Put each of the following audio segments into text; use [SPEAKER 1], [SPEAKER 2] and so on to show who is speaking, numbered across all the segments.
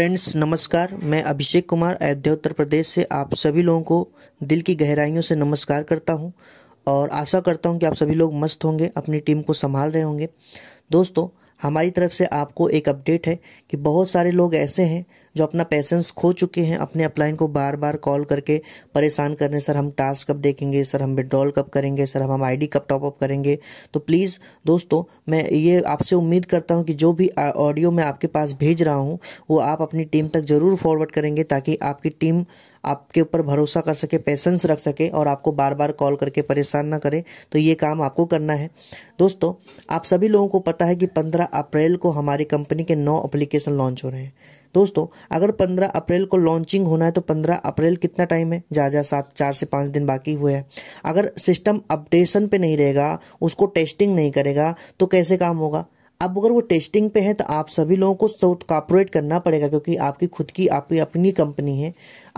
[SPEAKER 1] friends नमस्कार मैं अभिषेक कुमार अयोध्या उत्तर प्रदेश से आप सभी लोगों को दिल की गहराइयों से नमस्कार करता हूं और आशा करता हूं कि आप सभी लोग मस्त होंगे अपनी टीम को संभाल रहे होंगे दोस्तों हमारी तरफ से आपको एक अपडेट है कि बहुत सारे लोग ऐसे हैं जो अपना पैसेंस खो चुके हैं अपने अपलाइन को बार बार कॉल करके परेशान करने सर हम टास्क कब देखेंगे सर हम विड्रॉल कब करेंगे सर हम हम आईडी कब टॉपअप करेंगे तो प्लीज़ दोस्तों मैं ये आपसे उम्मीद करता हूँ कि जो भी ऑडियो मैं आपके पास भेज रहा हूँ वो आप अपनी टीम तक ज़रूर फॉरवर्ड करेंगे ताकि आपकी टीम आपके ऊपर भरोसा कर सके पेशेंस रख सके और आपको बार बार कॉल करके परेशान ना करे तो ये काम आपको करना है दोस्तों आप सभी लोगों को पता है कि पंद्रह अप्रैल को हमारी कंपनी के नौ अप्लीकेशन लॉन्च हो रहे हैं दोस्तों अगर 15 अप्रैल को लॉन्चिंग होना है तो 15 अप्रैल कितना टाइम है जा जा सात चार से पाँच दिन बाकी हुए हैं अगर सिस्टम अपडेशन पे नहीं रहेगा उसको टेस्टिंग नहीं करेगा तो कैसे काम होगा अब अगर वो टेस्टिंग पे है तो आप सभी लोगों को साउथ कॉपरेट करना पड़ेगा क्योंकि आपकी खुद की आपकी अपनी कंपनी है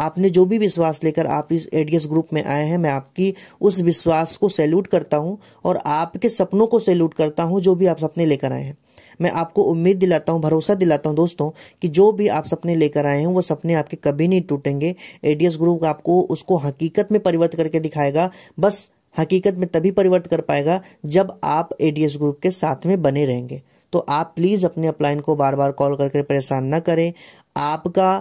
[SPEAKER 1] आपने जो भी विश्वास लेकर आप इस एडीएस ग्रुप में आए हैं मैं आपकी उस विश्वास को सैल्यूट करता हूँ और आपके सपनों को सैल्यूट करता हूँ जो भी आप सपने लेकर आए हैं मैं आपको उम्मीद दिलाता हूँ भरोसा दिलाता हूँ दोस्तों कि जो भी आप सपने लेकर आए हैं वो सपने आपके कभी नहीं टूटेंगे ए ग्रुप आपको उसको हकीकत में परिवर्तित करके दिखाएगा बस हकीकत में तभी परिवर्तित कर पाएगा जब आप एडीएस ग्रुप के साथ में बने रहेंगे तो आप प्लीज़ अपने अपलाइन को बार बार कॉल करके परेशान ना करें आपका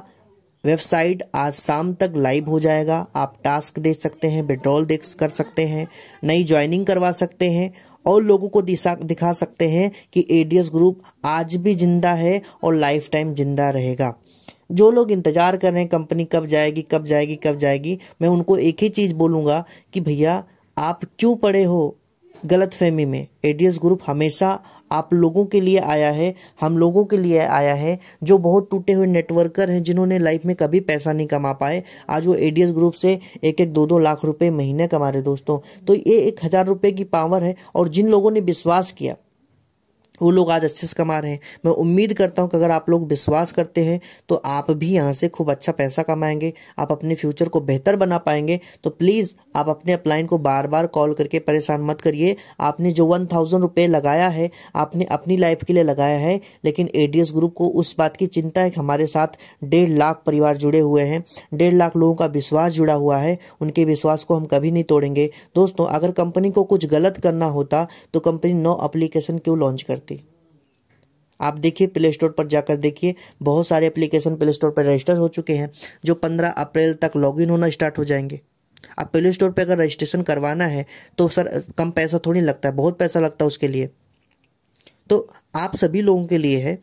[SPEAKER 1] वेबसाइट आज शाम तक लाइव हो जाएगा आप टास्क देख सकते हैं पेट्रोल देख कर सकते हैं नई ज्वाइनिंग करवा सकते हैं और लोगों को दिशा दिखा सकते हैं कि ए ग्रुप आज भी जिंदा है और लाइफ टाइम जिंदा रहेगा जो लोग इंतज़ार कर रहे हैं कंपनी कब जाएगी कब जाएगी कब जाएगी मैं उनको एक ही चीज़ बोलूँगा कि भैया आप क्यों पड़े हो गलतफहमी में एडीएस ग्रुप हमेशा आप लोगों के लिए आया है हम लोगों के लिए आया है जो बहुत टूटे हुए नेटवर्कर हैं जिन्होंने लाइफ में कभी पैसा नहीं कमा पाए आज वो एडीएस ग्रुप से एक एक दो दो लाख रुपए महीने कमा रहे दोस्तों तो ये एक हज़ार रुपये की पावर है और जिन लोगों ने विश्वास किया वो लोग आज अच्छे से कमा रहे हैं मैं उम्मीद करता हूँ कि अगर आप लोग विश्वास करते हैं तो आप भी यहाँ से खूब अच्छा पैसा कमाएंगे आप अपने फ्यूचर को बेहतर बना पाएंगे तो प्लीज़ आप अपने अपलाइन को बार बार कॉल करके परेशान मत करिए आपने जो वन थाउजेंड रुपये लगाया है आपने अपनी लाइफ के लिए लगाया है लेकिन ए ग्रुप को उस बात की चिंता है कि हमारे साथ डेढ़ लाख परिवार जुड़े हुए हैं डेढ़ लाख लोगों का विश्वास जुड़ा हुआ है उनके विश्वास को हम कभी नहीं तोड़ेंगे दोस्तों अगर कंपनी को कुछ गलत करना होता तो कंपनी नौ अप्लीकेशन क्यों लॉन्च करती आप देखिए प्ले स्टोर पर जाकर देखिए बहुत सारे एप्लीकेशन प्ले स्टोर पर रजिस्टर हो चुके हैं जो पंद्रह अप्रैल तक लॉगिन होना स्टार्ट हो जाएंगे आप प्ले स्टोर पर अगर रजिस्ट्रेशन करवाना है तो सर कम पैसा थोड़ी लगता है बहुत पैसा लगता है उसके लिए तो आप सभी लोगों के लिए है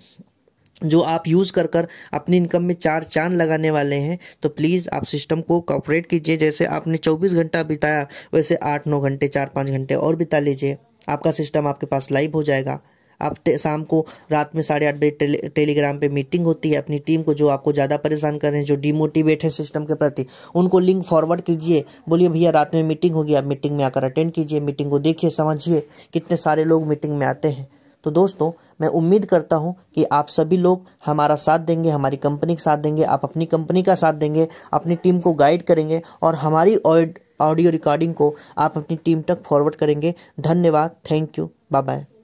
[SPEAKER 1] जो आप यूज़ कर कर अपनी इनकम में चार चांद लगाने वाले हैं तो प्लीज़ आप सिस्टम को कॉपरेट कीजिए जैसे आपने 24 घंटा बिताया वैसे आठ नौ घंटे चार पाँच घंटे और बिता लीजिए आपका सिस्टम आपके पास लाइव हो जाएगा आप शाम को रात में साढ़े आठ बजे टेले, टेलीग्राम पे मीटिंग होती है अपनी टीम को जो आपको ज़्यादा परेशान कर रहे हैं जो डिमोटिवेट है सिस्टम के प्रति उनको लिंक फॉरवर्ड कीजिए बोलिए भैया रात में मीटिंग होगी आप मीटिंग में आकर अटेंड कीजिए मीटिंग को देखिए समझिए कितने सारे लोग मीटिंग में आते हैं तो दोस्तों मैं उम्मीद करता हूं कि आप सभी लोग हमारा साथ देंगे हमारी कंपनी का साथ देंगे आप अपनी कंपनी का साथ देंगे अपनी टीम को गाइड करेंगे और हमारी ऑडियो रिकॉर्डिंग को आप अपनी टीम तक फॉरवर्ड करेंगे धन्यवाद थैंक यू बाय बाय